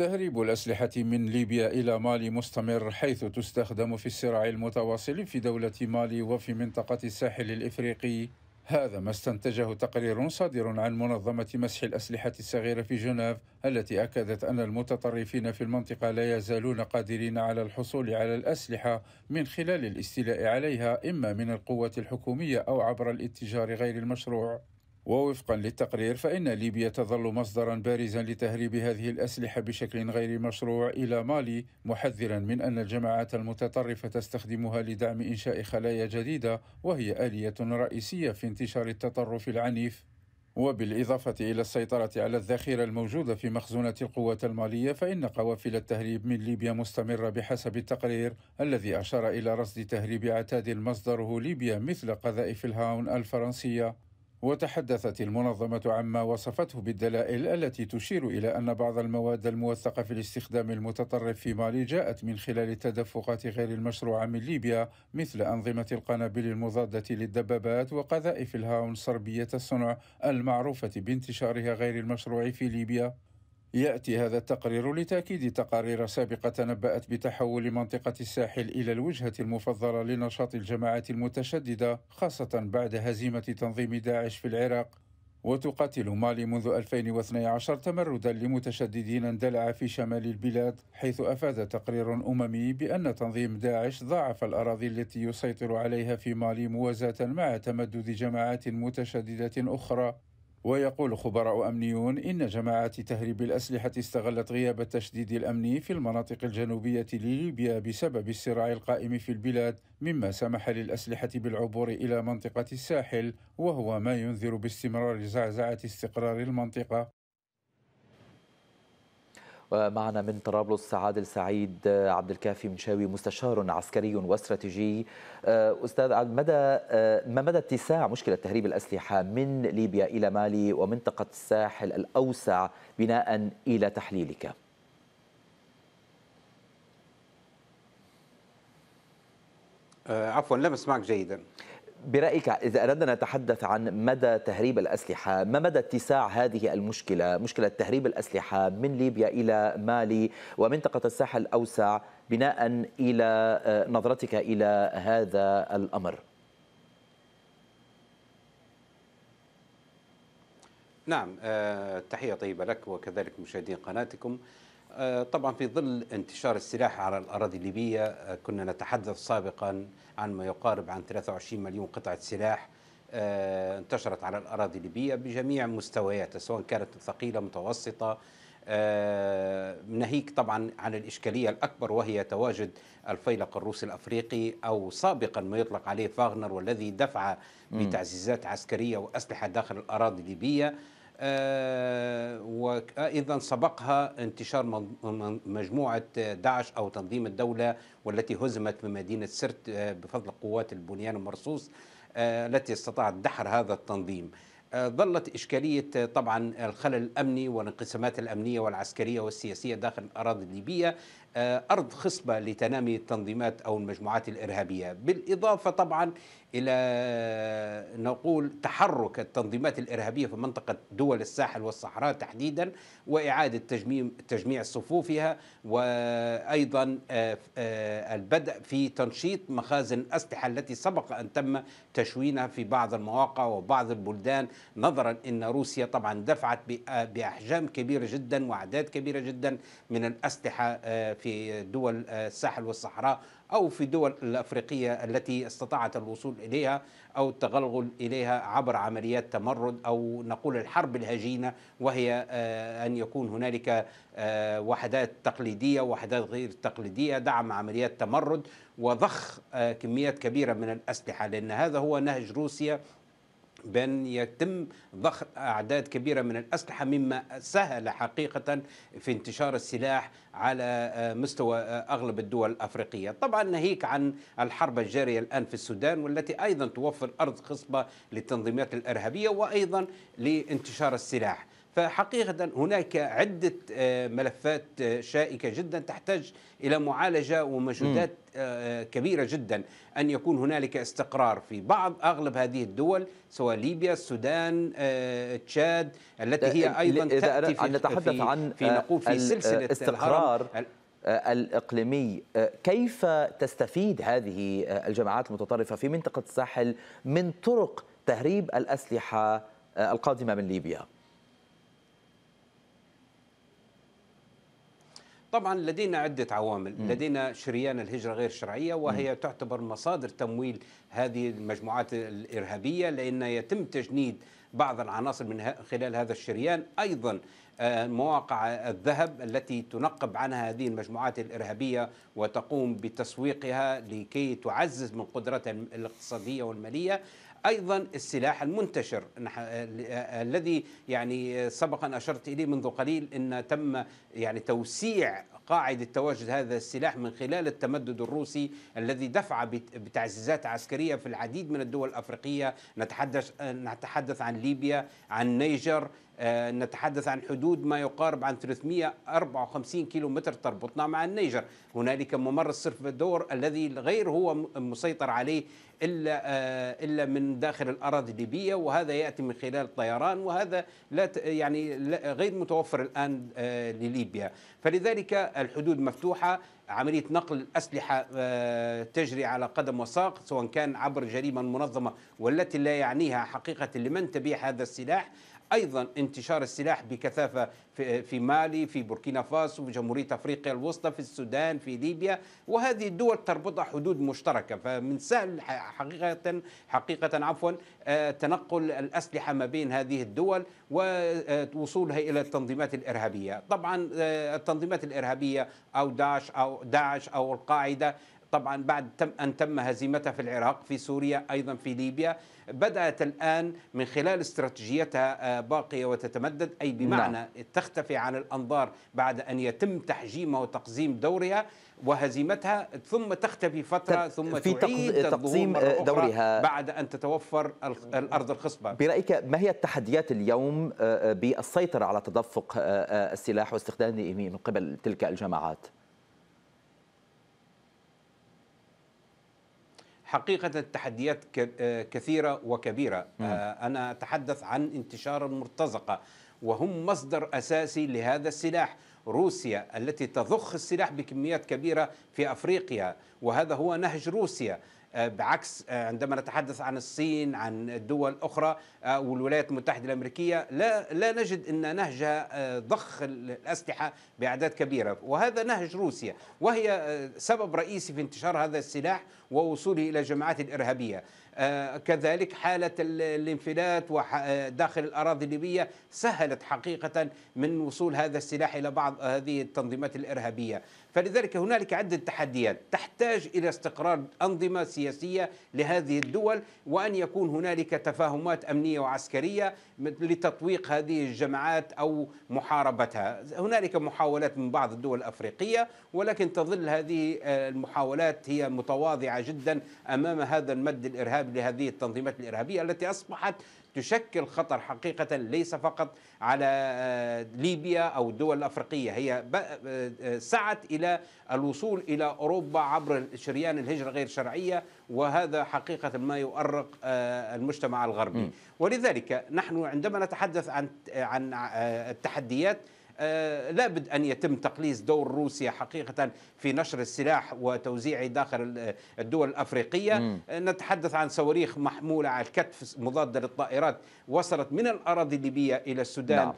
تهريب الأسلحة من ليبيا إلى مالي مستمر حيث تستخدم في الصراع المتواصل في دولة مالي وفي منطقة الساحل الإفريقي هذا ما استنتجه تقرير صادر عن منظمة مسح الأسلحة الصغيرة في جنيف التي أكدت أن المتطرفين في المنطقة لا يزالون قادرين على الحصول على الأسلحة من خلال الاستيلاء عليها إما من القوات الحكومية أو عبر الاتجار غير المشروع ووفقا للتقرير فإن ليبيا تظل مصدرا بارزا لتهريب هذه الأسلحة بشكل غير مشروع إلى مالي محذرا من أن الجماعات المتطرفة تستخدمها لدعم إنشاء خلايا جديدة وهي آلية رئيسية في انتشار التطرف العنيف وبالإضافة إلى السيطرة على الذخيرة الموجودة في مخزونة القوات المالية فإن قوافل التهريب من ليبيا مستمرة بحسب التقرير الذي أشار إلى رصد تهريب عتاد مصدره ليبيا مثل قذائف الهاون الفرنسية وتحدثت المنظمة عما وصفته بالدلائل التي تشير إلى أن بعض المواد الموثقة في الاستخدام المتطرف في مالي جاءت من خلال التدفقات غير المشروعة من ليبيا مثل أنظمة القنابل المضادة للدبابات وقذائف الهاون صربية الصنع المعروفة بانتشارها غير المشروع في ليبيا ياتي هذا التقرير لتاكيد تقارير سابقه تنبأت بتحول منطقه الساحل الى الوجهه المفضله لنشاط الجماعات المتشدده خاصه بعد هزيمه تنظيم داعش في العراق وتقاتل مالي منذ 2012 تمردا لمتشددين اندلع في شمال البلاد حيث افاد تقرير اممي بان تنظيم داعش ضاعف الاراضي التي يسيطر عليها في مالي موازاه مع تمدد جماعات متشدده اخرى ويقول خبراء أمنيون إن جماعات تهريب الأسلحة استغلت غياب التشديد الأمني في المناطق الجنوبية لليبيا بسبب الصراع القائم في البلاد مما سمح للأسلحة بالعبور إلى منطقة الساحل وهو ما ينذر باستمرار زعزعة استقرار المنطقة ومعنا من طرابلس عادل سعيد آه، عبد الكافي منشاوي مستشار عسكري واستراتيجي آه، استاذ عادل مدى آه، ما مدى اتساع مشكله تهريب الاسلحه من ليبيا الى مالي ومنطقه الساحل الاوسع بناء الى تحليلك؟ عفوا لم اسمعك جيدا برأيك إذا أردنا نتحدث عن مدى تهريب الأسلحة ما مدى اتساع هذه المشكلة مشكلة تهريب الأسلحة من ليبيا إلى مالي ومنطقة الساحل الأوسع بناء إلى آه، نظرتك إلى هذا الأمر نعم آه، تحية طيبة لك وكذلك مشاهدين قناتكم آه، طبعا في ظل انتشار السلاح على الأراضي الليبية آه، كنا نتحدث سابقا عن ما يقارب عن 23 مليون قطعة سلاح آه، انتشرت على الأراضي الليبية بجميع مستوياتها سواء كانت ثقيلة متوسطة ناهيك طبعا عن الإشكالية الأكبر وهي تواجد الفيلق الروسي الأفريقي أو سابقا ما يطلق عليه فاغنر والذي دفع بتعزيزات عسكرية وأسلحة داخل الأراضي الليبية آه، وايضا سبقها انتشار مجموعه داعش او تنظيم الدوله والتي هزمت في مدينه سرت آه، بفضل قوات البنيان المرصوص آه، التي استطاعت دحر هذا التنظيم. ظلت إشكالية طبعا الخلل الأمني والانقسامات الأمنية والعسكرية والسياسية داخل الأراضي الليبية آه، أرض خصبة لتنامي التنظيمات أو المجموعات الإرهابية بالإضافة طبعا إلى نقول تحرك التنظيمات الإرهابية في منطقة دول الساحل والصحراء تحديدا وإعادة تجميم تجميع صفوفها وأيضا آه، آه، البدء في تنشيط مخازن الأسلحة التي سبق أن تم تشوينها في بعض المواقع وبعض البلدان نظرا أن روسيا طبعا دفعت بأحجام كبيرة جدا وأعداد كبيرة جدا من الأسلحة في دول الساحل والصحراء أو في الدول الأفريقية التي استطاعت الوصول إليها أو التغلغل إليها عبر عمليات تمرد أو نقول الحرب الهجينة وهي آه، أن يكون هنالك آه، وحدات تقليدية وحدات غير تقليدية دعم عمليات تمرد وضخ آه، كميات كبيرة من الأسلحة لأن هذا هو نهج روسيا بأن يتم ضخ أعداد كبيرة من الأسلحة مما سهل حقيقة في انتشار السلاح على آه، مستوى آه، أغلب الدول الأفريقية طبعا ناهيك عن الحرب الجارية الآن في السودان والتي أيضا توفر أرض خصبة للتنظيمات الإرهابية وأيضا لانتشار السلاح فحقيقة هناك عدة آه، ملفات آه، شائكة جدا تحتاج إلى معالجة ومجهودات آه، كبيرة جدا أن يكون هنالك استقرار في بعض أغلب هذه الدول سواء ليبيا السودان تشاد التي هي أيضا تأتي في, نتحدث عن في نقود في سلسلة الاستقرار الإقليمي كيف تستفيد هذه الجماعات المتطرفة في منطقة الساحل من طرق تهريب الأسلحة القادمة من ليبيا؟ طبعا لدينا عدة عوامل م. لدينا شريان الهجرة غير الشرعية وهي م. تعتبر مصادر تمويل هذه المجموعات الإرهابية لأن يتم تجنيد بعض العناصر من خلال هذا الشريان أيضا آه، مواقع الذهب التي تنقب عنها هذه المجموعات الإرهابية وتقوم بتسويقها لكي تعزز من قدرتها الاقتصادية والمالية ايضا السلاح المنتشر آه، آه، آه، الذي يعني سبق ان اشرت اليه منذ قليل ان تم يعني توسيع قاعدة تواجد هذا السلاح من خلال التمدد الروسي الذي دفع بتعزيزات عسكرية في العديد من الدول الأفريقية نتحدث نتحدث عن ليبيا عن نيجر آه، نتحدث عن حدود ما يقارب عن 354 كيلومتر تربطنا مع النيجر هنالك ممر الصرف الدور الذي غير هو مسيطر عليه الا آه، الا من داخل الاراضي الليبيه وهذا ياتي من خلال الطيران وهذا لا يعني غير متوفر الان آه، لليبيا فلذلك الحدود مفتوحه عمليه نقل الاسلحه تجري على قدم وساق سواء كان عبر جريمه منظمه والتي لا يعنيها حقيقه لمن تبيع هذا السلاح ايضا انتشار السلاح بكثافه في مالي في بوركينا فاسو في جمهوريه افريقيا الوسطى في السودان في ليبيا وهذه الدول تربطها حدود مشتركه فمن سهل حقيقه حقيقه عفوا آه، تنقل الاسلحه ما بين هذه الدول ووصولها آه، الى التنظيمات الارهابيه طبعا آه، التنظيمات الارهابيه او داعش او داعش او القاعده طبعا بعد تم أن تم هزيمتها في العراق في سوريا أيضا في ليبيا بدأت الآن من خلال استراتيجيتها آه، باقية وتتمدد أي بمعنى نعم. تختفي عن الأنظار بعد أن يتم تحجيمها وتقزيم دورها وهزيمتها ثم تختفي فترة ثم في تعيد تقزيم دورها بعد أن تتوفر الأرض الخصبة برأيك ما هي التحديات اليوم آه، آه، بالسيطرة على تدفق السلاح واستخدامه من قبل تلك الجماعات؟ حقيقة التحديات آه، كثيرة وكبيرة آه، نعم. أنا أتحدث عن انتشار المرتزقة وهم مصدر أساسي لهذا السلاح روسيا التي تضخ السلاح بكميات كبيرة في أفريقيا وهذا هو نهج روسيا آه، بعكس آه، عندما نتحدث عن الصين عن دول أخرى آه، والولايات المتحدة الأمريكية لا, لا نجد أن نهجها ضخ الأسلحة بأعداد كبيرة وهذا نهج روسيا وهي سبب رئيسي في انتشار هذا السلاح ووصوله إلى الجماعات الإرهابية كذلك حالة الانفلات داخل الأراضي الليبية سهلت حقيقة من وصول هذا السلاح إلى بعض هذه التنظيمات الإرهابية فلذلك هنالك عدة تحديات تحتاج إلى استقرار أنظمة سياسية لهذه الدول وأن يكون هنالك تفاهمات أمنية وعسكرية لتطويق هذه الجماعات أو محاربتها هنالك محاولات من بعض الدول الأفريقية ولكن تظل هذه آه، المحاولات هي متواضعة جدا أمام هذا المد الإرهابي لهذه التنظيمات الإرهابية التي أصبحت تشكل خطر حقيقة ليس فقط على آه، ليبيا أو الدول الأفريقية هي آه، سعت إلى إلى الوصول إلى أوروبا عبر شريان الهجرة غير شرعية وهذا حقيقة ما يؤرق آه، المجتمع الغربي ولذلك نحن عندما نتحدث عن آه، عن آه، التحديات آه، لابد أن يتم تقليص دور روسيا حقيقة في نشر السلاح وتوزيعه داخل آه، الدول الأفريقية م. آه، نتحدث عن صواريخ محمولة على الكتف مضادة للطائرات وصلت من الأراضي الليبية إلى السودان نعم.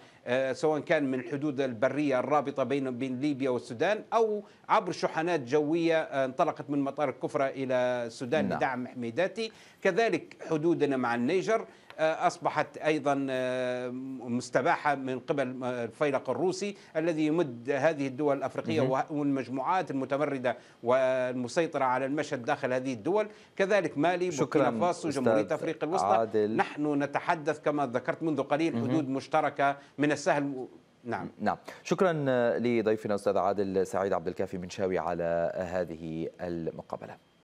سواء كان من الحدود البرية الرابطة بين بين ليبيا والسودان أو عبر شحنات جوية انطلقت من مطار الكفرة إلى السودان نعم. لدعم حميداتي كذلك حدودنا مع النيجر آه، أصبحت أيضا آه، مستباحة من قبل آه، الفيلق الروسي الذي يمد هذه الدول الأفريقية والمجموعات المتمردة والمسيطرة على المشهد داخل هذه الدول كذلك مالي بوركينا فاسو جمهورية أفريقيا الوسطى عادل. نحن نتحدث كما ذكرت منذ قليل حدود مشتركة من السهل نعم نعم شكرا لضيفنا استاذ عادل سعيد عبد الكافي من شاوي على هذه المقابله